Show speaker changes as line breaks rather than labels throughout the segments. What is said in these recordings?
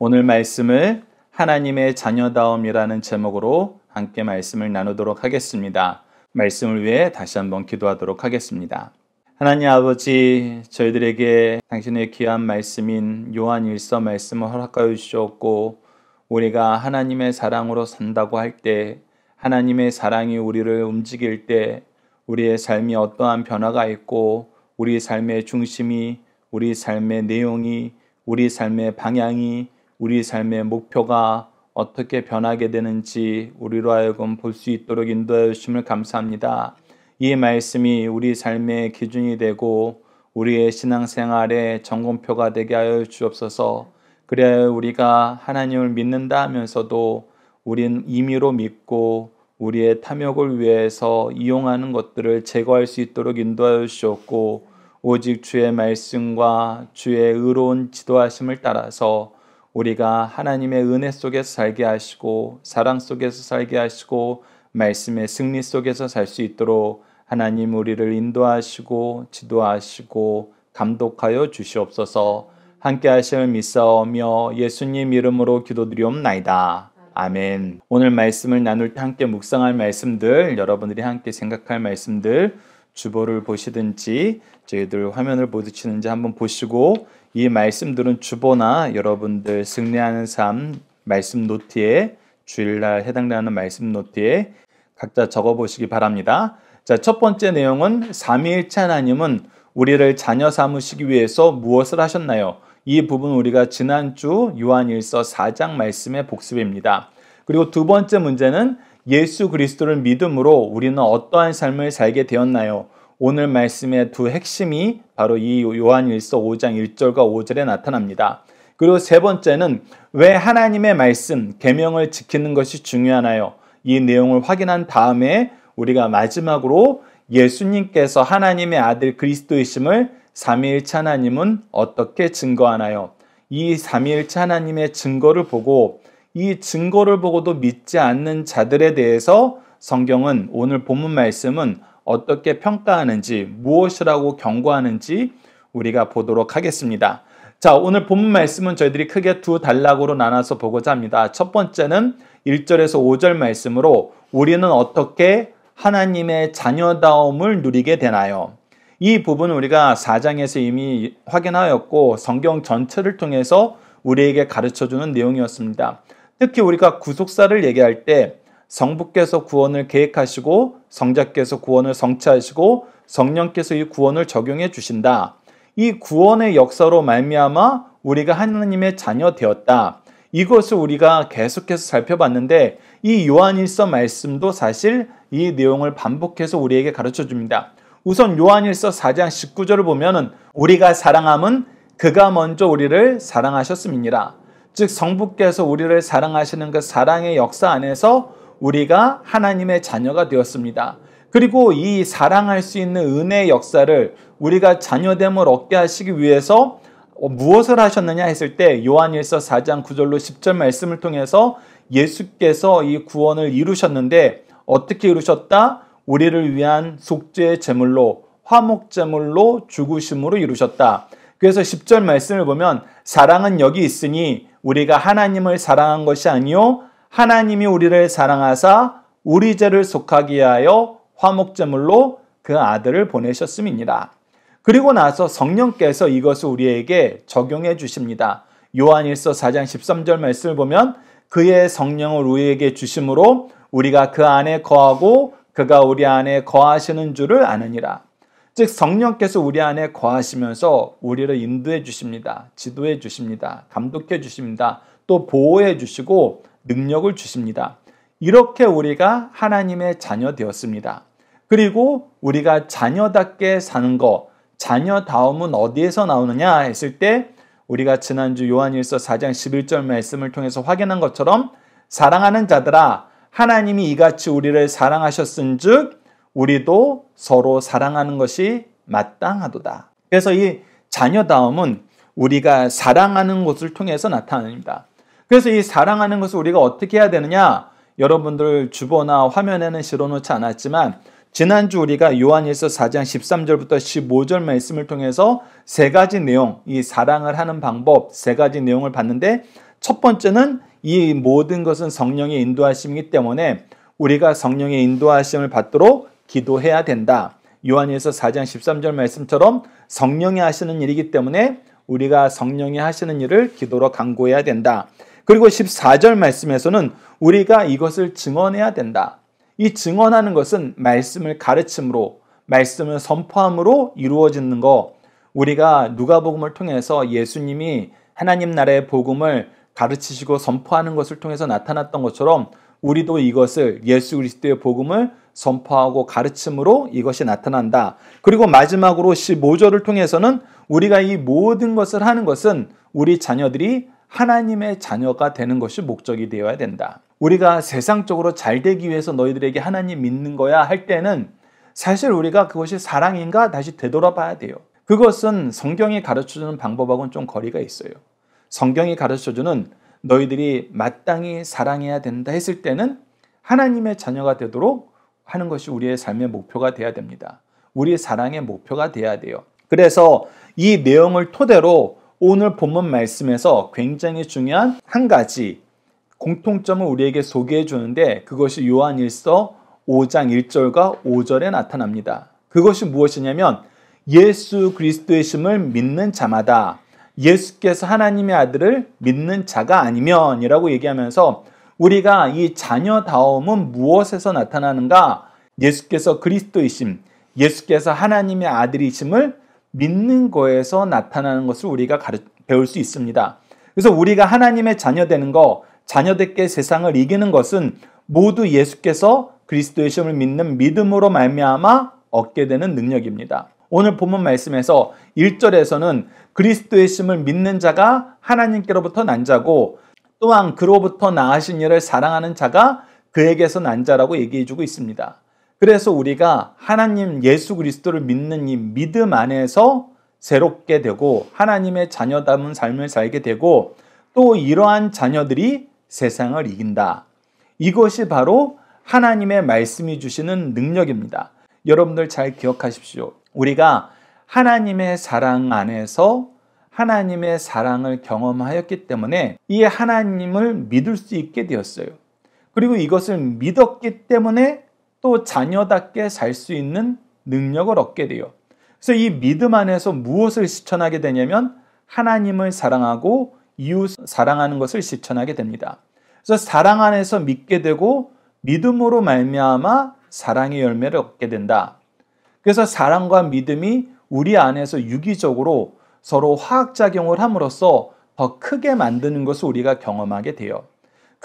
오늘 말씀을 하나님의 자녀다움이라는 제목으로 함께 말씀을 나누도록 하겠습니다. 말씀을 위해 다시 한번 기도하도록 하겠습니다. 하나님 아버지, 저희들에게 당신의 귀한 말씀인 요한 일서 말씀을 허락하여 주셨고, 우리가 하나님의 사랑으로 산다고 할 때, 하나님의 사랑이 우리를 움직일 때, 우리의 삶이 어떠한 변화가 있고, 우리 삶의 중심이, 우리 삶의 내용이, 우리 삶의 방향이, 우리 삶의 목표가 어떻게 변하게 되는지 우리로 하여금 볼 수 있도록 인도해 주심을 감사합니다. 이 말씀이 우리 삶의 기준이 되고 우리의 신앙생활의 전공표가 되게 하여 주옵소서. 그래야 우리가 하나님을 믿는다 하면서도 우린 임의로 믿고 우리의 탐욕을 위해서 이용하는 것들을 제거할 수 있도록 인도하여 주셨고 오직 주의 말씀과 주의 의로운 지도하심을 따라서 우리가 하나님의 은혜 속에서 살게 하시고 사랑 속에서 살게 하시고 말씀의 승리 속에서 살 수 있도록 하나님 우리를 인도하시고 지도하시고 감독하여 주시옵소서 함께 하심을 믿사오며 예수님 이름으로 기도드리옵나이다. 아멘. 오늘 말씀을 나눌 때 함께 묵상할 말씀들, 여러분들이 함께 생각할 말씀들, 주보를 보시든지 저희들 화면을 보시는지 한번 보시고 이 말씀들은 주보나 여러분들 승리하는 삶 말씀 노트에 주일날 해당되는 말씀 노트에 각자 적어 보시기 바랍니다. 자, 첫 번째 내용은 삼위일체 하나님은 우리를 자녀 삼으시기 위해서 무엇을 하셨나요? 이 부분 우리가 지난주 요한일서 4장 말씀의 복습입니다. 그리고 두 번째 문제는 예수 그리스도를 믿음으로 우리는 어떠한 삶을 살게 되었나요? 오늘 말씀의 두 핵심이 바로 이 요한일서 5장 1절과 5절에 나타납니다. 그리고 세 번째는 왜 하나님의 말씀 계명을 지키는 것이 중요하나요? 이 내용을 확인한 다음에 우리가 마지막으로 예수님께서 하나님의 아들 그리스도이심을 3위일체 하나님은 어떻게 증거하나요? 이3위일체 하나님의 증거를 보고 이 증거를 보고도 믿지 않는 자들에 대해서 성경은 오늘 본문 말씀은 어떻게 평가하는지, 무엇이라고 경고하는지 우리가 보도록 하겠습니다. 자, 오늘 본문 말씀은 저희들이 크게 두 단락으로 나눠서 보고자 합니다. 첫 번째는 1절에서 5절 말씀으로 우리는 어떻게 하나님의 자녀다움을 누리게 되나요? 이 부분은 우리가 4장에서 이미 확인하였고 성경 전체를 통해서 우리에게 가르쳐 주는 내용이었습니다. 특히 우리가 구속사를 얘기할 때 성부께서 구원을 계획하시고 성자께서 구원을 성취하시고 성령께서 이 구원을 적용해 주신다. 이 구원의 역사로 말미암아 우리가 하나님의 자녀 되었다. 이것을 우리가 계속해서 살펴봤는데 이 요한일서 말씀도 사실 이 내용을 반복해서 우리에게 가르쳐 줍니다. 우선 요한일서 4장 19절을 보면은 우리가 사랑함은 그가 먼저 우리를 사랑하셨음이니라. 즉 성부께서 우리를 사랑하시는 그 사랑의 역사 안에서 우리가 하나님의 자녀가 되었습니다. 그리고 이 사랑할 수 있는 은혜의 역사를 우리가 자녀됨을 얻게 하시기 위해서 어, 무엇을 하셨느냐 했을 때 요한일서 4장 9절로 10절 말씀을 통해서 예수께서 이 구원을 이루셨는데 어떻게 이루셨다? 우리를 위한 속죄의 제물로 화목 제물로 죽으심으로 이루셨다. 그래서 10절 말씀을 보면 사랑은 여기 있으니 우리가 하나님을 사랑한 것이 아니요 하나님이 우리를 사랑하사 우리 죄를 속하기 위하여 화목제물로 그 아들을 보내셨음이니라. 그리고 나서 성령께서 이것을 우리에게 적용해 주십니다. 요한일서 4장 13절 말씀을 보면 그의 성령을 우리에게 주심으로 우리가 그 안에 거하고 그가 우리 안에 거하시는 줄을 아느니라. 즉 성령께서 우리 안에 거하시면서 우리를 인도해 주십니다. 지도해 주십니다. 감독해 주십니다. 또 보호해 주시고 능력을 주십니다. 이렇게 우리가 하나님의 자녀 되었습니다. 그리고 우리가 자녀답게 사는 것, 자녀다움은 어디에서 나오느냐 했을 때 우리가 지난주 요한일서 4장 11절 말씀을 통해서 확인한 것처럼 사랑하는 자들아 하나님이 이같이 우리를 사랑하셨은즉 우리도 서로 사랑하는 것이 마땅하도다. 그래서 이 자녀다움은 우리가 사랑하는 것을 통해서 나타납니다. 그래서 이 사랑하는 것을 우리가 어떻게 해야 되느냐? 여러분들 주보나 화면에는 실어놓지 않았지만 지난주 우리가 요한일서 4장 13절부터 15절 말씀을 통해서 세 가지 내용, 이 사랑을 하는 방법 세 가지 내용을 봤는데 첫 번째는 이 모든 것은 성령의 인도하심이기 때문에 우리가 성령의 인도하심을 받도록 기도해야 된다. 요한일서 4장 13절 말씀처럼 성령이 하시는 일이기 때문에 우리가 성령이 하시는 일을 기도로 강구해야 된다. 그리고 14절 말씀에서는 우리가 이것을 증언해야 된다. 이 증언하는 것은 말씀을 가르침으로, 말씀을 선포함으로 이루어지는 거. 우리가 누가복음을 통해서 예수님이 하나님 나라의 복음을 가르치시고 선포하는 것을 통해서 나타났던 것처럼 우리도 이것을 예수 그리스도의 복음을 선포하고 가르침으로 이것이 나타난다. 그리고 마지막으로 15절을 통해서는 우리가 이 모든 것을 하는 것은 우리 자녀들이 하나님의 자녀가 되는 것이 목적이 되어야 된다. 우리가 세상적으로 잘 되기 위해서 너희들에게 하나님 믿는 거야 할 때는 사실 우리가 그것이 사랑인가 다시 되돌아봐야 돼요. 그것은 성경이 가르쳐주는 방법하고는 좀 거리가 있어요. 성경이 가르쳐주는 너희들이 마땅히 사랑해야 된다 했을 때는 하나님의 자녀가 되도록 하는 것이 우리의 삶의 목표가 돼야 됩니다. 우리의 사랑의 목표가 돼야 돼요. 그래서 이 내용을 토대로 오늘 본문 말씀에서 굉장히 중요한 한 가지 공통점을 우리에게 소개해 주는데 그것이 요한일서 5장 1절과 5절에 나타납니다. 그것이 무엇이냐면 예수 그리스도의 심을 믿는 자마다 예수께서 하나님의 아들을 믿는 자가 아니면이라고 얘기하면서 우리가 이 자녀다움은 무엇에서 나타나는가? 예수께서 그리스도이심, 예수께서 하나님의 아들이심을 믿는 거에서 나타나는 것을 우리가 가르, 배울 수 있습니다. 그래서 우리가 하나님의 자녀 되는 거, 자녀들께 세상을 이기는 것은 모두 예수께서 그리스도의 심을 믿는 믿음으로 말미암아 얻게 되는 능력입니다. 오늘 본문 말씀에서 1절에서는 그리스도의 심을 믿는 자가 하나님께로부터 난 자고 또한 그로부터 나으신 이를 사랑하는 자가 그에게서 난 자라고 얘기해 주고 있습니다. 그래서 우리가 하나님 예수 그리스도를 믿는 이 믿음 안에서 새롭게 되고 하나님의 자녀다운 삶을 살게 되고 또 이러한 자녀들이 세상을 이긴다. 이것이 바로 하나님의 말씀이 주시는 능력입니다. 여러분들 잘 기억하십시오. 우리가 하나님의 사랑 안에서 하나님의 사랑을 경험하였기 때문에 이 하나님을 믿을 수 있게 되었어요. 그리고 이것을 믿었기 때문에 또 자녀답게 살 수 있는 능력을 얻게 돼요. 그래서 이 믿음 안에서 무엇을 실천하게 되냐면 하나님을 사랑하고 이웃 사랑하는 것을 실천하게 됩니다. 그래서 사랑 안에서 믿게 되고 믿음으로 말미암아 사랑의 열매를 얻게 된다. 그래서 사랑과 믿음이 우리 안에서 유기적으로 서로 화학작용을 함으로써 더 크게 만드는 것을 우리가 경험하게 돼요.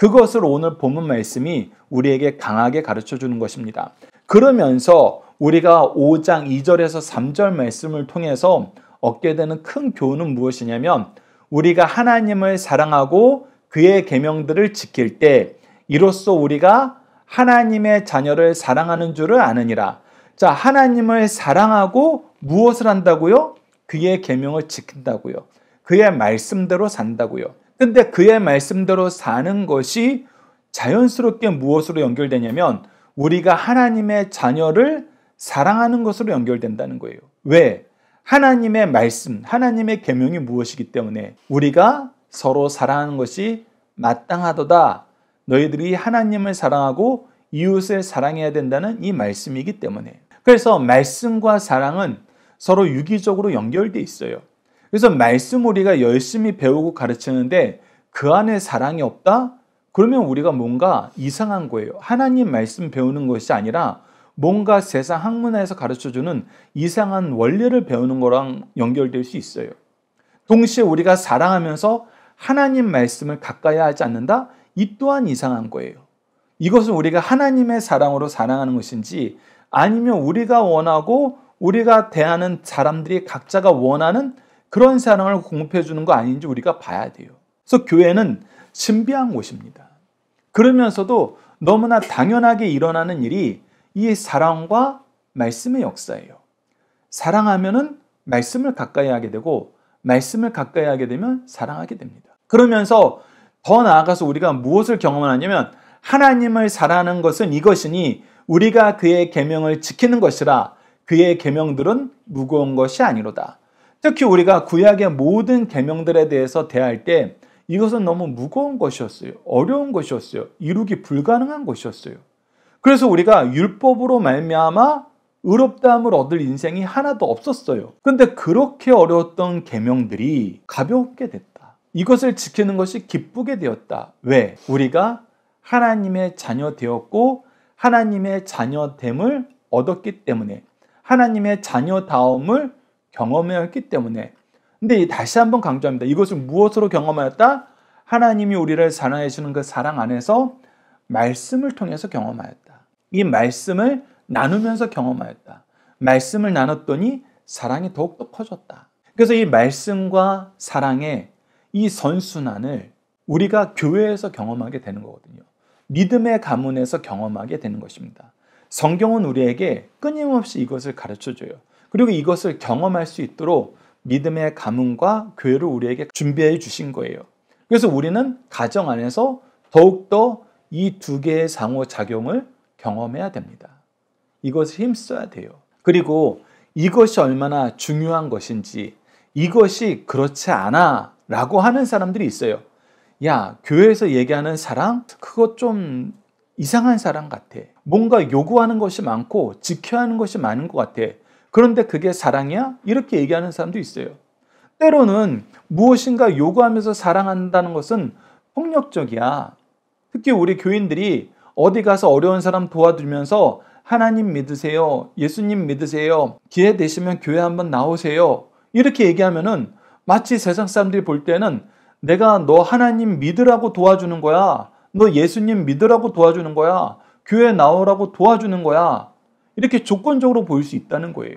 그것을 오늘 본문 말씀이 우리에게 강하게 가르쳐 주는 것입니다. 그러면서 우리가 5장 2절에서 3절 말씀을 통해서 얻게 되는 큰 교훈은 무엇이냐면 우리가 하나님을 사랑하고 그의 계명들을 지킬 때 이로써 우리가 하나님의 자녀를 사랑하는 줄을 아느니라. 자, 하나님을 사랑하고 무엇을 한다고요? 그의 계명을 지킨다고요. 그의 말씀대로 산다고요. 근데 그의 말씀대로 사는 것이 자연스럽게 무엇으로 연결되냐면 우리가 하나님의 자녀를 사랑하는 것으로 연결된다는 거예요. 왜? 하나님의 말씀, 하나님의 계명이 무엇이기 때문에 우리가 서로 사랑하는 것이 마땅하도다. 너희들이 하나님을 사랑하고 이웃을 사랑해야 된다는 이 말씀이기 때문에. 그래서 말씀과 사랑은 서로 유기적으로 연결돼 있어요. 그래서 말씀 우리가 열심히 배우고 가르치는데 그 안에 사랑이 없다? 그러면 우리가 뭔가 이상한 거예요. 하나님 말씀 배우는 것이 아니라 뭔가 세상 학문에서 화 가르쳐주는 이상한 원리를 배우는 거랑 연결될 수 있어요. 동시에 우리가 사랑하면서 하나님 말씀을 가까이 하지 않는다? 이 또한 이상한 거예요. 이것은 우리가 하나님의 사랑으로 사랑하는 것인지 아니면 우리가 원하고 우리가 대하는 사람들이 각자가 원하는 그런 사랑을 공급해 주는 거 아닌지 우리가 봐야 돼요. 그래서 교회는 신비한 곳입니다. 그러면서도 너무나 당연하게 일어나는 일이 이 사랑과 말씀의 역사예요. 사랑하면은 말씀을 가까이 하게 되고 말씀을 가까이 하게 되면 사랑하게 됩니다. 그러면서 더 나아가서 우리가 무엇을 경험하냐면 하나님을 사랑하는 것은 이것이니 우리가 그의 계명을 지키는 것이라 그의 계명들은 무거운 것이 아니로다. 특히 우리가 구약의 모든 계명들에 대해서 대할 때 이것은 너무 무거운 것이었어요. 어려운 것이었어요. 이루기 불가능한 것이었어요. 그래서 우리가 율법으로 말미암아 의롭다함을 얻을 인생이 하나도 없었어요. 근데 그렇게 어려웠던 계명들이 가볍게 됐다. 이것을 지키는 것이 기쁘게 되었다. 왜? 우리가 하나님의 자녀 되었고 하나님의 자녀됨을 얻었기 때문에 하나님의 자녀다움을 경험했기 때문에 근데 다시 한번 강조합니다. 이것을 무엇으로 경험하였다? 하나님이 우리를 사랑해 주는 그 사랑 안에서 말씀을 통해서 경험하였다. 이 말씀을 나누면서 경험하였다. 말씀을 나눴더니 사랑이 더욱더 커졌다. 그래서 이 말씀과 사랑의 이 선순환을 우리가 교회에서 경험하게 되는 거거든요. 믿음의 가문에서 경험하게 되는 것입니다. 성경은 우리에게 끊임없이 이것을 가르쳐 줘요. 그리고 이것을 경험할 수 있도록 믿음의 가문과 교회를 우리에게 준비해 주신 거예요. 그래서 우리는 가정 안에서 더욱더 이 두 개의 상호작용을 경험해야 됩니다. 이것을 힘써야 돼요. 그리고 이것이 얼마나 중요한 것인지 이것이 그렇지 않아 라고 하는 사람들이 있어요. 야, 교회에서 얘기하는 사랑? 그거 좀 이상한 사랑 같아. 뭔가 요구하는 것이 많고 지켜야 하는 것이 많은 것 같아. 그런데 그게 사랑이야? 이렇게 얘기하는 사람도 있어요. 때로는 무엇인가 요구하면서 사랑한다는 것은 폭력적이야. 특히 우리 교인들이 어디 가서 어려운 사람 도와주면서 하나님 믿으세요. 예수님 믿으세요. 기회 되시면 교회 한번 나오세요. 이렇게 얘기하면은 마치 세상 사람들이 볼 때는 내가 너 하나님 믿으라고 도와주는 거야. 너 예수님 믿으라고 도와주는 거야. 교회 나오라고 도와주는 거야. 이렇게 조건적으로 보일 수 있다는 거예요.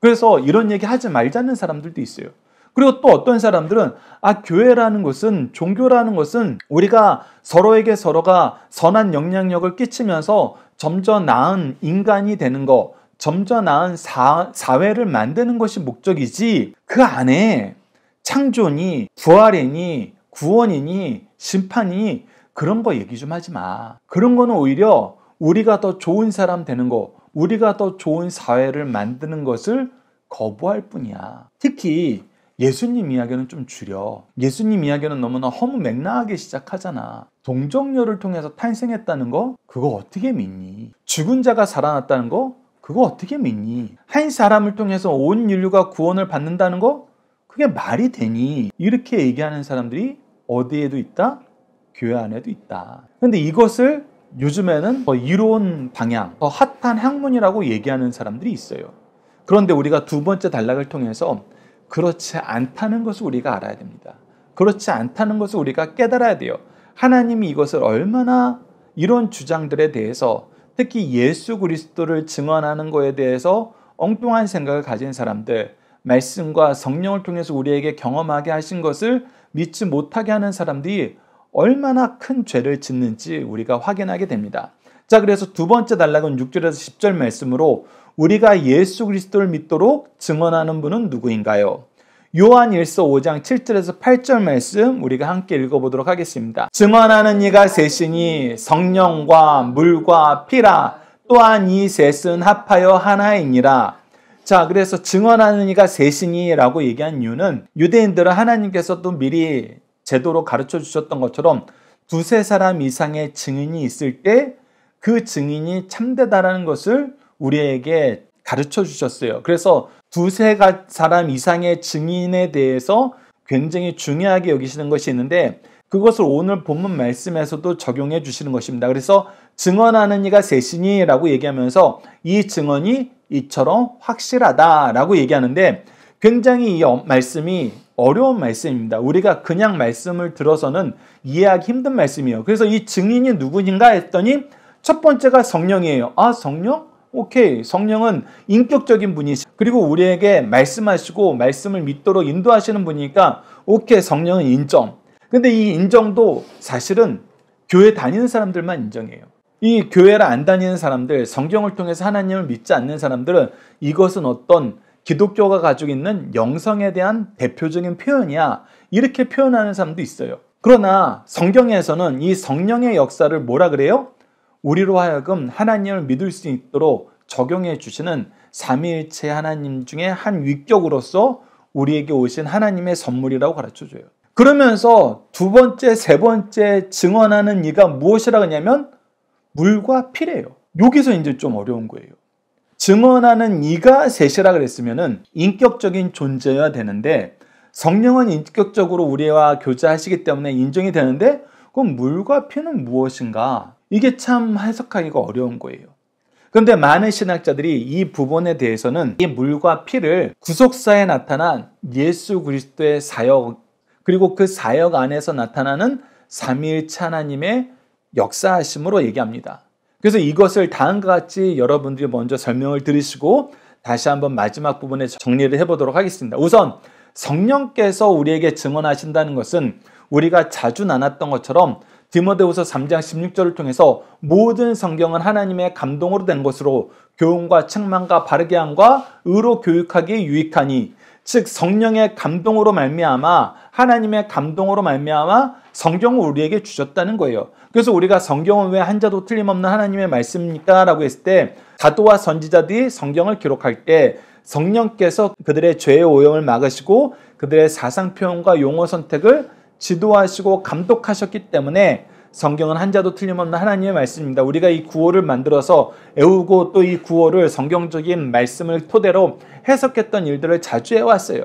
그래서 이런 얘기 하지 말자는 사람들도 있어요. 그리고 또 어떤 사람들은 아 교회라는 것은 종교라는 것은 우리가 서로에게 서로가 선한 영향력을 끼치면서 점점 나은 인간이 되는 것, 점점 나은 사, 사회를 만드는 것이 목적이지 그 안에 창조니 부활이니 구원이니 심판이 그런 거 얘기 좀 하지 마. 그런 거는 오히려 우리가 더 좋은 사람 되는 거, 우리가 더 좋은 사회를 만드는 것을 거부할 뿐이야. 특히 예수님 이야기는 좀 줄여. 예수님 이야기는 너무나 허무 맹랑하게 시작하잖아. 동정녀를 통해서 탄생했다는 거? 그거 어떻게 믿니? 죽은 자가 살아났다는 거? 그거 어떻게 믿니? 한 사람을 통해서 온 인류가 구원을 받는다는 거? 그게 말이 되니? 이렇게 얘기하는 사람들이 어디에도 있다? 교회 안에도 있다. 근데 이것을 요즘에는 더 이론 방향, 더 핫한 학문이라고 얘기하는 사람들이 있어요. 그런데 우리가 두 번째 단락을 통해서 그렇지 않다는 것을 우리가 알아야 됩니다. 그렇지 않다는 것을 우리가 깨달아야 돼요. 하나님이 이것을 얼마나 이런 주장들에 대해서 특히 예수 그리스도를 증언하는 것에 대해서 엉뚱한 생각을 가진 사람들, 말씀과 성령을 통해서 우리에게 경험하게 하신 것을 믿지 못하게 하는 사람들이 얼마나 큰 죄를 짓는지 우리가 확인하게 됩니다. 자, 그래서 두 번째 단락은 6절에서 10절 말씀으로 우리가 예수 그리스도를 믿도록 증언하는 분은 누구인가요? 요한 1서 5장 7절에서 8절 말씀 우리가 함께 읽어보도록 하겠습니다. 증언하는 이가 셋이니 성령과 물과 피라 또한 이 셋은 합하여 하나이니라. 자, 그래서 증언하는 이가 셋이니라고 얘기한 이유는 유대인들은 하나님께서 또 미리 제도로 가르쳐 주셨던 것처럼 두세 사람 이상의 증인이 있을 때 그 증인이 참되다라는 것을 우리에게 가르쳐 주셨어요. 그래서 두세 사람 이상의 증인에 대해서 굉장히 중요하게 여기시는 것이 있는데 그것을 오늘 본문 말씀에서도 적용해 주시는 것입니다. 그래서 증언하는 이가 셋이니라고 얘기하면서 이 증언이 이처럼 확실하다라고 얘기하는데 굉장히 이 말씀이 어려운 말씀입니다. 우리가 그냥 말씀을 들어서는 이해하기 힘든 말씀이에요. 그래서 이 증인이 누구인가 했더니 첫 번째가 성령이에요. 아, 성령? 오케이. 성령은 인격적인 분이시. 그리고 우리에게 말씀하시고 말씀을 믿도록 인도하시는 분이니까 오케이. 성령은 인정. 근데 이 인정도 사실은 교회 다니는 사람들만 인정해요. 이 교회를 안 다니는 사람들, 성경을 통해서 하나님을 믿지 않는 사람들은 이것은 어떤 기독교가 가지고 있는 영성에 대한 대표적인 표현이야. 이렇게 표현하는 사람도 있어요. 그러나 성경에서는 이 성령의 역사를 뭐라 그래요? 우리로 하여금 하나님을 믿을 수 있도록 적용해 주시는 삼위일체 하나님 중에 한 위격으로서 우리에게 오신 하나님의 선물이라고 가르쳐 줘요. 그러면서 두 번째, 세 번째 증언하는 이가 무엇이라고 하냐면 물과 피래요. 여기서 이제 좀 어려운 거예요. 증언하는 이가 셋이라 그랬으면 인격적인 존재여야 되는데 성령은 인격적으로 우리와 교제하시기 때문에 인정이 되는데 그럼 물과 피는 무엇인가? 이게 참 해석하기가 어려운 거예요. 그런데 많은 신학자들이 이 부분에 대해서는 이 물과 피를 구속사에 나타난 예수 그리스도의 사역 그리고 그 사역 안에서 나타나는 삼일차 하나님의 역사하심으로 얘기합니다. 그래서 이것을 다음과 같이 여러분들이 먼저 설명을 들으시고 다시 한번 마지막 부분에 정리를 해보도록 하겠습니다. 우선 성령께서 우리에게 증언하신다는 것은 우리가 자주 나눴던 것처럼 디모데후서 3장 16절을 통해서 모든 성경은 하나님의 감동으로 된 것으로 교훈과 책망과 바르게 함과 의로 교육하기 유익하니 즉 성령의 감동으로 말미암아 하나님의 감동으로 말미암아 성경을 우리에게 주셨다는 거예요. 그래서 우리가 성경은 왜 한자도 틀림없는 하나님의 말씀입니까? 라고 했을 때 사도와 선지자들이 성경을 기록할 때 성령께서 그들의 죄의 오염을 막으시고 그들의 사상 표현과 용어 선택을 지도하시고 감독하셨기 때문에 성경은 한자도 틀림없는 하나님의 말씀입니다. 우리가 이 구호를 만들어서 애우고 또 이 구호를 성경적인 말씀을 토대로 해석했던 일들을 자주 해왔어요.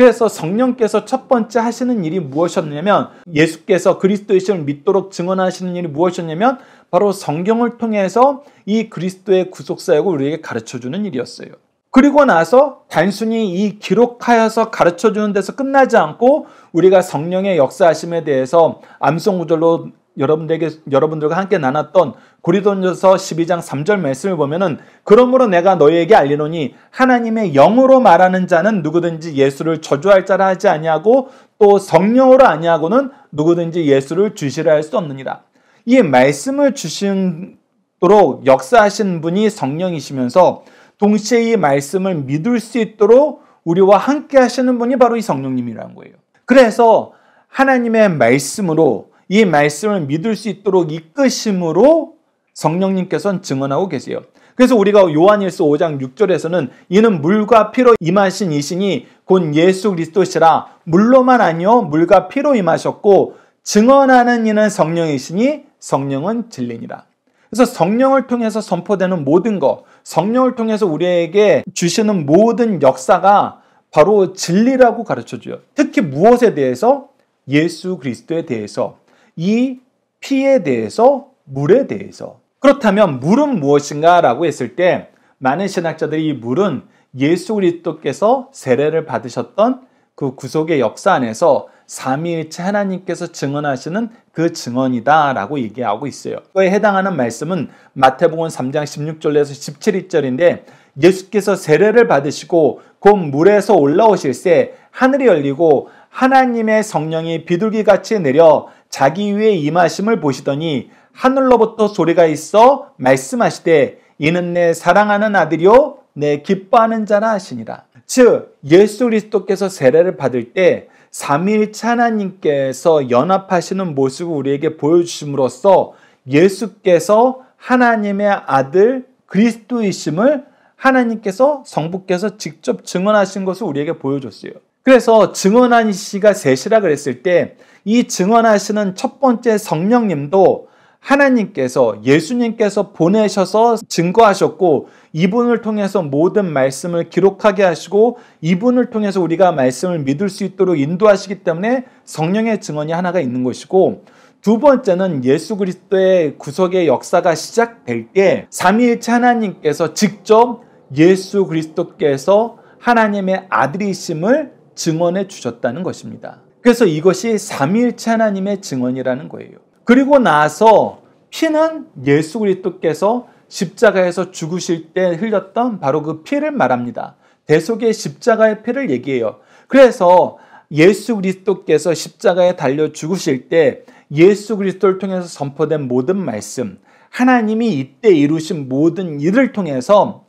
그래서 성령께서 첫 번째 하시는 일이 무엇이었냐면 예수께서 그리스도의 심을 믿도록 증언하시는 일이 무엇이었냐면 바로 성경을 통해서 이 그리스도의 구속사역을 우리에게 가르쳐주는 일이었어요. 그리고 나서 단순히 이 기록하여서 가르쳐 주는 데서 끝나지 않고 우리가 성령의 역사하심에 대해서 암송구절로 여러분들에게 여러분들과 함께 나눴던 고리도전서 12장 3절 말씀을 보면은 그러므로 내가 너희에게 알리노니 하나님의 영으로 말하는 자는 누구든지 예수를 저주할 자라 하지 아니하고 또 성령으로 아니하고는 누구든지 예수를 주시라 할 수 없느니라. 이 말씀을 주신도록 역사하신 분이 성령이시면서 동시에 이 말씀을 믿을 수 있도록 우리와 함께 하시는 분이 바로 이 성령님이라는 거예요. 그래서 하나님의 말씀으로 이 말씀을 믿을 수 있도록 이끄심으로 성령님께서는 증언하고 계세요. 그래서 우리가 요한일서 5장 6절에서는 이는 물과 피로 임하신 이신이 곧 예수 그리스도시라 물로만 아니요 물과 피로 임하셨고 증언하는 이는 성령이시니 성령은 진리니라. 그래서 성령을 통해서 선포되는 모든 것, 성령을 통해서 우리에게 주시는 모든 역사가 바로 진리라고 가르쳐 줘요. 특히 무엇에 대해서? 예수 그리스도에 대해서 이 피에 대해서 물에 대해서 그렇다면 물은 무엇인가 라고 했을 때 많은 신학자들이 이 물은 예수 그리스도께서 세례를 받으셨던 그 구속의 역사 안에서 삼위일체 하나님께서 증언하시는 그 증언이다 라고 얘기하고 있어요. 그에 해당하는 말씀은 마태복음 3장 16절에서 17절인데 예수께서 세례를 받으시고 곧 물에서 올라오실 때 하늘이 열리고 하나님의 성령이 비둘기같이 내려 자기 위에 임하심을 보시더니 하늘로부터 소리가 있어 말씀하시되 이는 내 사랑하는 아들이요 내 기뻐하는 자라 하시니라. 즉 예수 그리스도께서 세례를 받을 때삼일차 하나님께서 연합하시는 모습을 우리에게 보여주심으로써 예수께서 하나님의 아들 그리스도이심을 하나님께서 성부께서 직접 증언하신 것을 우리에게 보여줬어요. 그래서 증언한 시가 셋이라 그랬을 때이 증언하시는 첫 번째 성령님도 하나님께서 예수님께서 보내셔서 증거하셨고 이분을 통해서 모든 말씀을 기록하게 하시고 이분을 통해서 우리가 말씀을 믿을 수 있도록 인도하시기 때문에 성령의 증언이 하나가 있는 것이고 두 번째는 예수 그리스도의 구속의 역사가 시작될 때 삼위일체 하나님께서 직접 예수 그리스도께서 하나님의 아들이심을 증언해 주셨다는 것입니다. 그래서 이것이 3일차 하나님의 증언이라는 거예요. 그리고 나서 피는 예수 그리스도께서 십자가에서 죽으실 때 흘렸던 바로 그 피를 말합니다. 대속의 십자가의 피를 얘기해요. 그래서 예수 그리스도께서 십자가에 달려 죽으실 때 예수 그리스도를 통해서 선포된 모든 말씀, 하나님이 이때 이루신 모든 일을 통해서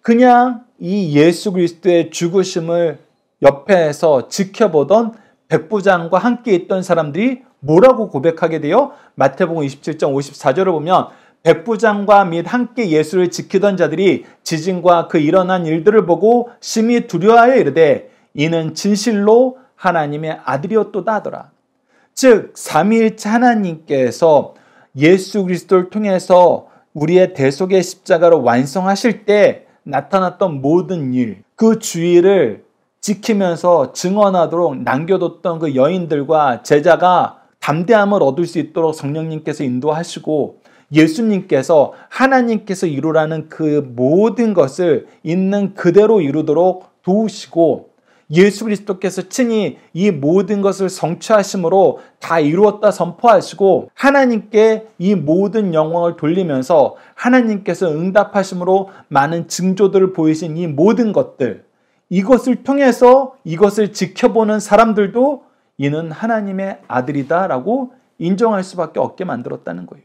그냥 이 예수 그리스도의 죽으심을 옆에서 지켜보던 백부장과 함께 있던 사람들이 뭐라고 고백하게 되어 마태복음 27장 54절을 보면 백부장과 및 함께 예수를 지키던 자들이 지진과 그 일어난 일들을 보고 심히 두려워하여 이르되 이는 진실로 하나님의 아들이었도다 하더라. 즉 삼위일체 하나님께서 예수 그리스도를 통해서 우리의 대속의 십자가로 완성하실 때 나타났던 모든 일, 그 주의를 지키면서 증언하도록 남겨뒀던 그 여인들과 제자가 담대함을 얻을 수 있도록 성령님께서 인도하시고 예수님께서 하나님께서 이루라는 그 모든 것을 있는 그대로 이루도록 도우시고 예수 그리스도께서 친히 이 모든 것을 성취하심으로 다 이루었다 선포하시고 하나님께 이 모든 영광을 돌리면서 하나님께서 응답하심으로 많은 증조들을 보이신 이 모든 것들 이것을 통해서 이것을 지켜보는 사람들도 이는 하나님의 아들이다라고 인정할 수밖에 없게 만들었다는 거예요.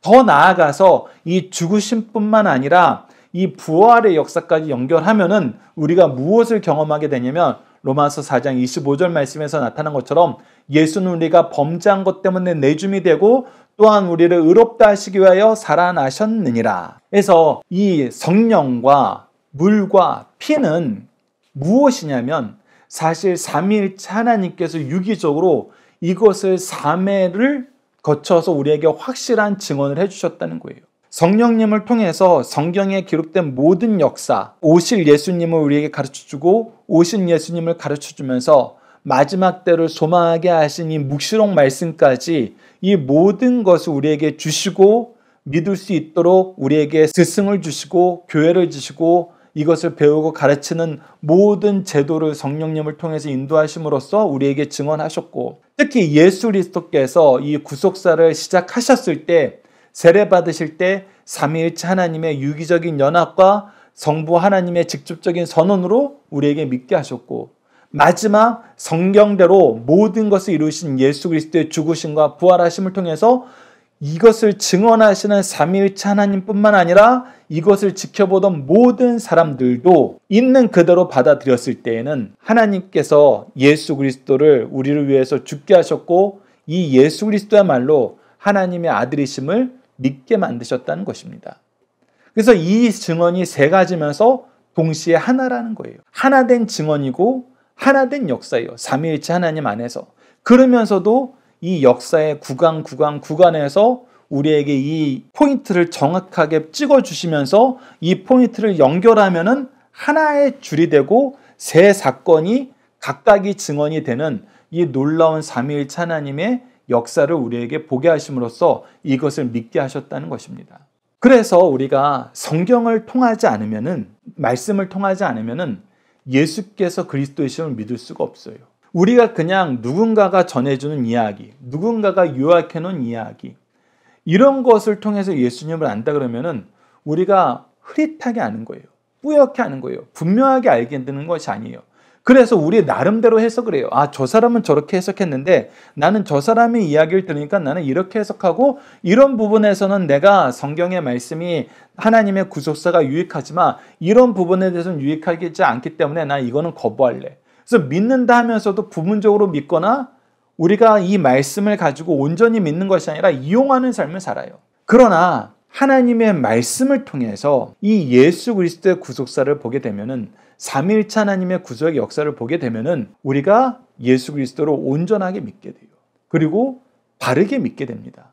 더 나아가서 이 죽으심뿐만 아니라 이 부활의 역사까지 연결하면은 우리가 무엇을 경험하게 되냐면 로마서 4장 25절 말씀에서 나타난 것처럼 예수는 우리가 범죄한 것 때문에 내줌이 되고 또한 우리를 의롭다 하시기 위하여 살아나셨느니라. 그서이 성령과 물과 피는 무엇이냐면 사실 삼일차 하나님께서 유기적으로 이것을 3회를 거쳐서 우리에게 확실한 증언을 해주셨다는 거예요. 성령님을 통해서 성경에 기록된 모든 역사, 오실 예수님을 우리에게 가르쳐주고 오신 예수님을 가르쳐주면서 마지막 때를 소망하게 하신 이 묵시록 말씀까지 이 모든 것을 우리에게 주시고 믿을 수 있도록 우리에게 스승을 주시고 교회를 주시고 이것을 배우고 가르치는 모든 제도를 성령님을 통해서 인도하심으로써 우리에게 증언하셨고 특히 예수 그리스도께서 이 구속사를 시작하셨을 때 세례 받으실 때 삼위일체 하나님의 유기적인 연합과 성부 하나님의 직접적인 선언으로 우리에게 믿게 하셨고 마지막 성경대로 모든 것을 이루신 예수 그리스도의 죽으심과 부활하심을 통해서 이것을 증언하시는 삼위일체 하나님뿐만 아니라 이것을 지켜보던 모든 사람들도 있는 그대로 받아들였을 때에는 하나님께서 예수 그리스도를 우리를 위해서 죽게 하셨고 이 예수 그리스도야말로 하나님의 아들이심을 믿게 만드셨다는 것입니다. 그래서 이 증언이 세 가지면서 동시에 하나라는 거예요. 하나된 증언이고 하나된 역사예요. 삼위일체 하나님 안에서. 그러면서도 이 역사의 구간 구간 구간에서 우리에게 이 포인트를 정확하게 찍어 주시면서 이 포인트를 연결하면은 하나의 줄이 되고 세 사건이 각각이 증언이 되는 이 놀라운 삼위일체 하나님의 역사를 우리에게 보게 하심으로써 이것을 믿게 하셨다는 것입니다. 그래서 우리가 성경을 통하지 않으면은 말씀을 통하지 않으면은 예수께서 그리스도이심을 믿을 수가 없어요. 우리가 그냥 누군가가 전해주는 이야기, 누군가가 요약해놓은 이야기, 이런 것을 통해서 예수님을 안다 그러면은 우리가 흐릿하게 아는 거예요. 뿌옇게 아는 거예요. 분명하게 알게 되는 것이 아니에요. 그래서 우리 나름대로 해석을 해요. 아, 저 사람은 저렇게 해석했는데 나는 저 사람의 이야기를 들으니까 나는 이렇게 해석하고 이런 부분에서는 내가 성경의 말씀이 하나님의 구속사가 유익하지만 이런 부분에 대해서는 유익하지 않기 때문에 나 이거는 거부할래. 그래서 믿는다 하면서도 부분적으로 믿거나 우리가 이 말씀을 가지고 온전히 믿는 것이 아니라 이용하는 삶을 살아요. 그러나 하나님의 말씀을 통해서 이 예수 그리스도의 구속사를 보게 되면은 삼일차 하나님의 구속의 역사를 보게 되면은 우리가 예수 그리스도를 온전하게 믿게 돼요. 그리고 바르게 믿게 됩니다.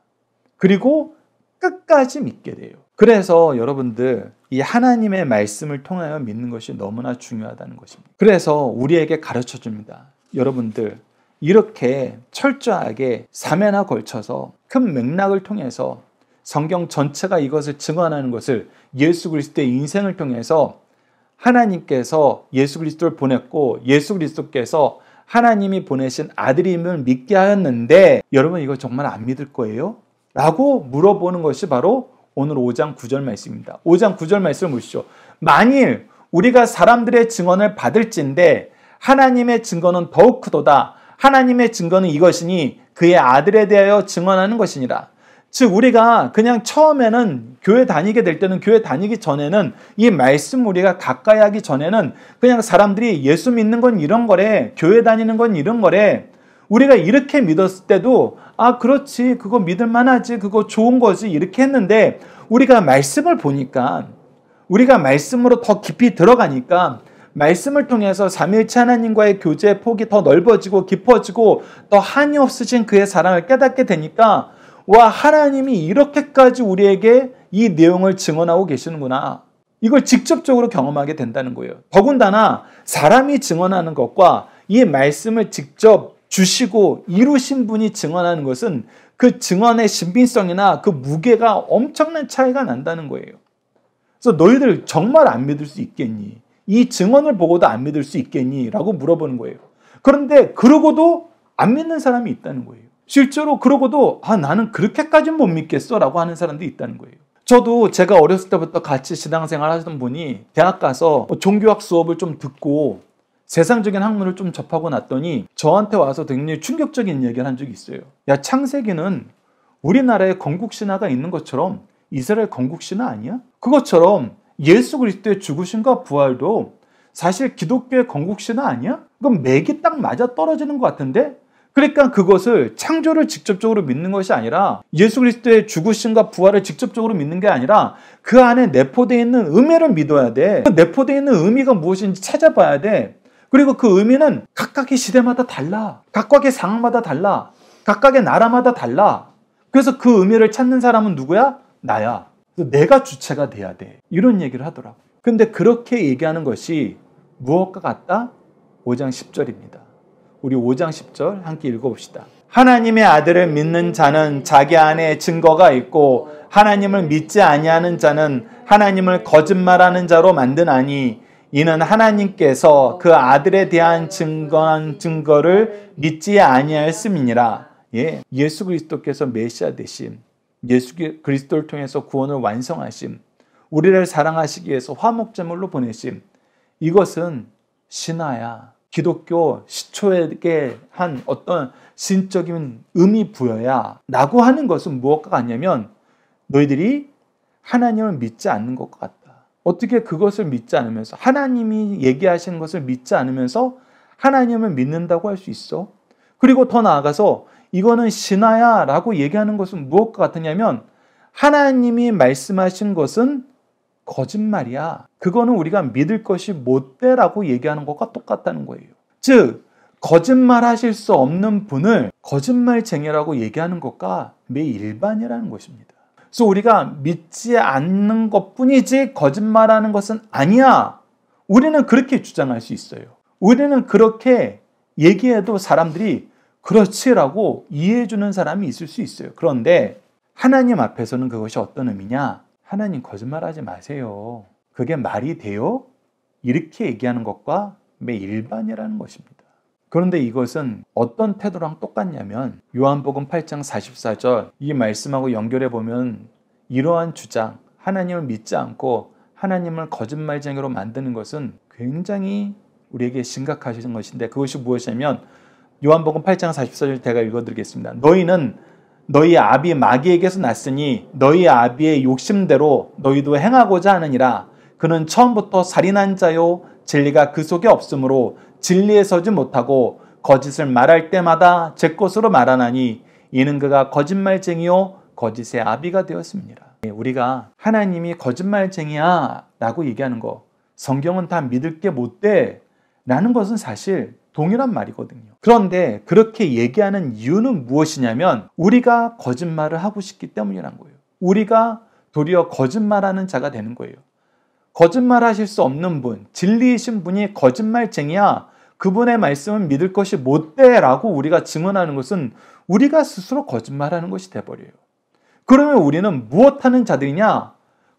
그리고 끝까지 믿게 돼요. 그래서 여러분들 이 하나님의 말씀을 통하여 믿는 것이 너무나 중요하다는 것입니다. 그래서 우리에게 가르쳐 줍니다. 여러분들 이렇게 철저하게 사면화 걸쳐서 큰 맥락을 통해서 성경 전체가 이것을 증언하는 것을 예수 그리스도의 인생을 통해서 하나님께서 예수 그리스도를 보냈고 예수 그리스도께서 하나님이 보내신 아들임을 믿게 하였는데 여러분 이거 정말 안 믿을 거예요? 라고 물어보는 것이 바로 오늘 5장 9절 말씀입니다. 5장 9절 말씀 을 보시죠. 만일 우리가 사람들의 증언을 받을진데 하나님의 증거는 더욱 크도다. 하나님의 증거는 이것이니 그의 아들에 대하여 증언하는 것이니라. 즉 우리가 그냥 처음에는 교회 다니게 될 때는 교회 다니기 전에는 이 말씀 우리가 가까이 하기 전에는 그냥 사람들이 예수 믿는 건 이런 거래 교회 다니는 건 이런 거래 우리가 이렇게 믿었을 때도 아, 그렇지. 그거 믿을만 하지. 그거 좋은 거지. 이렇게 했는데 우리가 말씀을 보니까 우리가 말씀으로 더 깊이 들어가니까 말씀을 통해서 삼일체 하나님과의 교제의 폭이 더 넓어지고 깊어지고 더 한이 없으신 그의 사랑을 깨닫게 되니까 와, 하나님이 이렇게까지 우리에게 이 내용을 증언하고 계시는구나. 이걸 직접적으로 경험하게 된다는 거예요. 더군다나 사람이 증언하는 것과 이 말씀을 직접 주시고 이루신 분이 증언하는 것은 그 증언의 신빙성이나 그 무게가 엄청난 차이가 난다는 거예요. 그래서 너희들 정말 안 믿을 수 있겠니? 이 증언을 보고도 안 믿을 수 있겠니? 라고 물어보는 거예요. 그런데 그러고도 안 믿는 사람이 있다는 거예요. 실제로 그러고도 아 나는 그렇게까지는 못 믿겠어 라고 하는 사람도 있다는 거예요. 저도 제가 어렸을 때부터 같이 신앙생활 하던 시 분이 대학 가서 종교학 수업을 좀 듣고 세상적인 학문을 좀 접하고 났더니 저한테 와서 굉장히 충격적인 얘기를 한 적이 있어요. 야, 창세기는 우리나라의 건국 신화가 있는 것처럼 이스라엘 건국 신화 아니야? 그것처럼 예수 그리스도의 죽으신과 부활도 사실 기독교의 건국 신화 아니야? 그럼 맥이 딱 맞아 떨어지는 것 같은데? 그러니까 그것을 창조를 직접적으로 믿는 것이 아니라 예수 그리스도의 죽으신과 부활을 직접적으로 믿는 게 아니라 그 안에 내포되어 있는 의미를 믿어야 돼. 그 내포되어 있는 의미가 무엇인지 찾아봐야 돼. 그리고 그 의미는 각각의 시대마다 달라. 각각의 상황마다 달라. 각각의 나라마다 달라. 그래서 그 의미를 찾는 사람은 누구야? 나야. 내가 주체가 돼야 돼. 이런 얘기를 하더라고. 근데 그렇게 얘기하는 것이 무엇과 같다? 5장 10절입니다. 우리 5장 10절 함께 읽어봅시다. 하나님의 아들을 믿는 자는 자기 안에 증거가 있고 하나님을 믿지 아니하는 자는 하나님을 거짓말하는 자로 만든 아니 이는 하나님께서 그 아들에 대한 증거한 증거를 믿지 아니하였음이니라. 예, 예수 그리스도께서 메시아 되심, 예수 그리스도를 통해서 구원을 완성하심, 우리를 사랑하시기 위해서 화목제물로 보내심. 이것은 신화야. 기독교 시초에게 한 어떤 신적인 의미 부여야. 라고 하는 것은 무엇과 같냐면 너희들이 하나님을 믿지 않는 것 같다. 어떻게 그것을 믿지 않으면서 하나님이 얘기하시는 것을 믿지 않으면서 하나님을 믿는다고 할 수 있어? 그리고 더 나아가서 이거는 신화야라고 얘기하는 것은 무엇과 같으냐면 하나님이 말씀하신 것은 거짓말이야. 그거는 우리가 믿을 것이 못돼라고 얘기하는 것과 똑같다는 거예요. 즉 거짓말 하실 수 없는 분을 거짓말쟁이라고 얘기하는 것과 매일반이라는 것입니다. 그래서 우리가 믿지 않는 것 뿐이지 거짓말하는 것은 아니야. 우리는 그렇게 주장할 수 있어요. 우리는 그렇게 얘기해도 사람들이 그렇지라고 이해해주는 사람이 있을 수 있어요. 그런데 하나님 앞에서는 그것이 어떤 의미냐? 하나님 거짓말하지 마세요. 그게 말이 돼요? 이렇게 얘기하는 것과 매일반이라는 것입니다. 그런데 이것은 어떤 태도랑 똑같냐면 요한복음 8장 44절 이 말씀하고 연결해 보면 이러한 주장 하나님을 믿지 않고 하나님을 거짓말쟁이로 만드는 것은 굉장히 우리에게 심각하신 것인데 그것이 무엇이냐면 요한복음 8장 44절 제가 읽어드리겠습니다. 너희는 너희 아비 마귀에게서 났으니 너희 아비의 욕심대로 너희도 행하고자 하느니라. 그는 처음부터 살인한 자요 진리가 그 속에 없으므로 진리에 서지 못하고 거짓을 말할 때마다 제 것으로 말하나니 이는 그가 거짓말쟁이요 거짓의 아비가 되었습니다. 우리가 하나님이 거짓말쟁이야 라고 얘기하는 거 성경은 다 믿을 게 못 돼 라는 것은 사실 동일한 말이거든요. 그런데 그렇게 얘기하는 이유는 무엇이냐면 우리가 거짓말을 하고 싶기 때문이란 거예요. 우리가 도리어 거짓말하는 자가 되는 거예요. 거짓말하실 수 없는 분, 진리이신 분이 거짓말쟁이야 그분의 말씀은 믿을 것이 못돼라고 우리가 증언하는 것은 우리가 스스로 거짓말하는 것이 돼버려요. 그러면 우리는 무엇하는 자들이냐?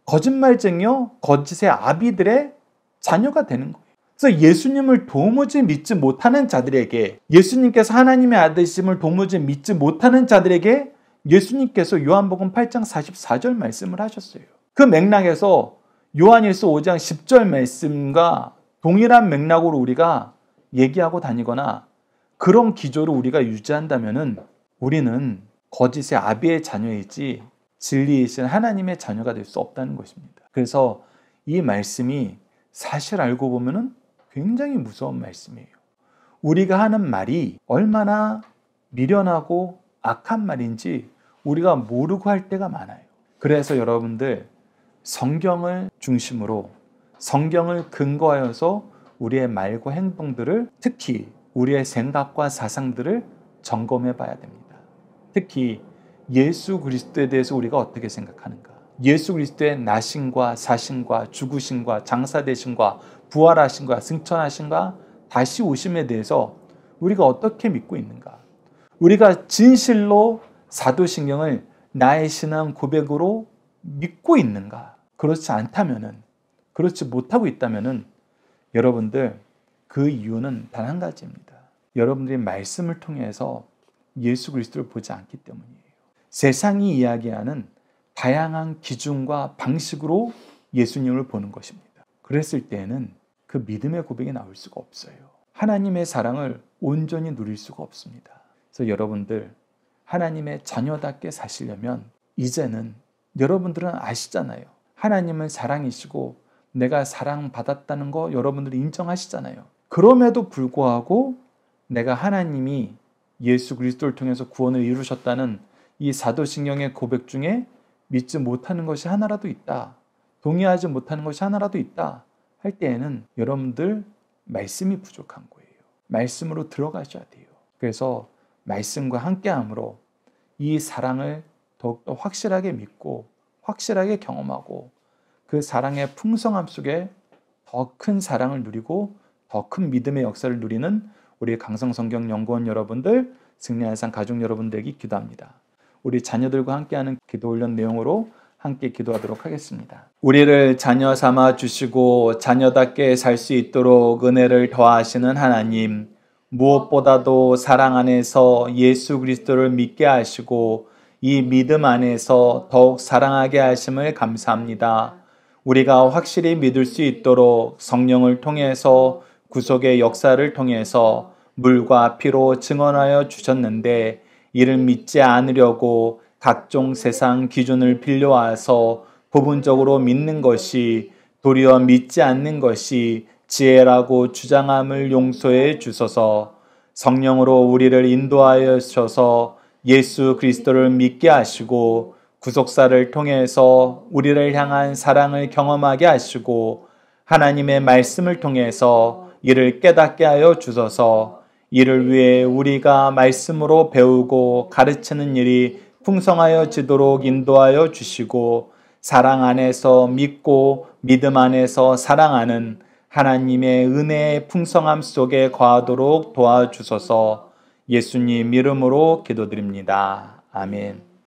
거짓말쟁이요, 거짓의 아비들의 자녀가 되는 거예요. 그래서 예수님을 도무지 믿지 못하는 자들에게 예수님께서 하나님의 아들심을 도무지 믿지 못하는 자들에게 예수님께서 요한복음 8장 44절 말씀을 하셨어요. 그 맥락에서 요한일서 5장 10절 말씀과 동일한 맥락으로 우리가 얘기하고 다니거나 그런 기조를 우리가 유지한다면 우리는 거짓의 아비의 자녀이지 진리이신 하나님의 자녀가 될 수 없다는 것입니다. 그래서 이 말씀이 사실 알고 보면 굉장히 무서운 말씀이에요. 우리가 하는 말이 얼마나 미련하고 악한 말인지 우리가 모르고 할 때가 많아요. 그래서 여러분들 성경을 중심으로 성경을 근거하여서 우리의 말과 행동들을 특히 우리의 생각과 사상들을 점검해 봐야 됩니다. 특히 예수 그리스도에 대해서 우리가 어떻게 생각하는가? 예수 그리스도의 나신과 사신과 죽으신과 장사되신과 부활하신과 승천하신과 다시 오심에 대해서 우리가 어떻게 믿고 있는가? 우리가 진실로 사도신경을 나의 신앙 고백으로 믿고 있는가? 그렇지 않다면은, 그렇지 못하고 있다면은 여러분들 그 이유는 단 한 가지입니다. 여러분들이 말씀을 통해서 예수 그리스도를 보지 않기 때문이에요. 세상이 이야기하는 다양한 기준과 방식으로 예수님을 보는 것입니다. 그랬을 때는 그 믿음의 고백이 나올 수가 없어요. 하나님의 사랑을 온전히 누릴 수가 없습니다. 그래서 여러분들 하나님의 자녀답게 사시려면 이제는 여러분들은 아시잖아요. 하나님은 사랑이시고 내가 사랑받았다는 거 여러분들이 인정하시잖아요. 그럼에도 불구하고 내가 하나님이 예수 그리스도를 통해서 구원을 이루셨다는 이 사도신경의 고백 중에 믿지 못하는 것이 하나라도 있다. 동의하지 못하는 것이 하나라도 있다. 할 때에는 여러분들 말씀이 부족한 거예요. 말씀으로 들어가셔야 돼요. 그래서 말씀과 함께함으로 이 사랑을 더욱더 확실하게 믿고 확실하게 경험하고 그 사랑의 풍성함 속에 더 큰 사랑을 누리고 더 큰 믿음의 역사를 누리는 우리 강성성경 연구원 여러분들, 승리한 상 가족 여러분들에게 기도합니다. 우리 자녀들과 함께하는 기도 훈련 내용으로 함께 기도하도록 하겠습니다. 우리를 자녀 삼아 주시고 자녀답게 살 수 있도록 은혜를 더하시는 하나님, 무엇보다도 사랑 안에서 예수 그리스도를 믿게 하시고 이 믿음 안에서 더욱 사랑하게 하심을 감사합니다. 우리가 확실히 믿을 수 있도록 성령을 통해서 구속의 역사를 통해서 물과 피로 증언하여 주셨는데 이를 믿지 않으려고 각종 세상 기준을 빌려와서 부분적으로 믿는 것이 도리어 믿지 않는 것이 지혜라고 주장함을 용서해 주소서 성령으로 우리를 인도하여 주셔서 예수 그리스도를 믿게 하시고 구속사를 통해서 우리를 향한 사랑을 경험하게 하시고 하나님의 말씀을 통해서 이를 깨닫게 하여 주소서 이를 위해 우리가 말씀으로 배우고 가르치는 일이 풍성하여 지도록 인도하여 주시고 사랑 안에서 믿고 믿음 안에서 사랑하는 하나님의 은혜의 풍성함 속에 거하도록 도와주소서 예수님 이름으로 기도드립니다. 아멘.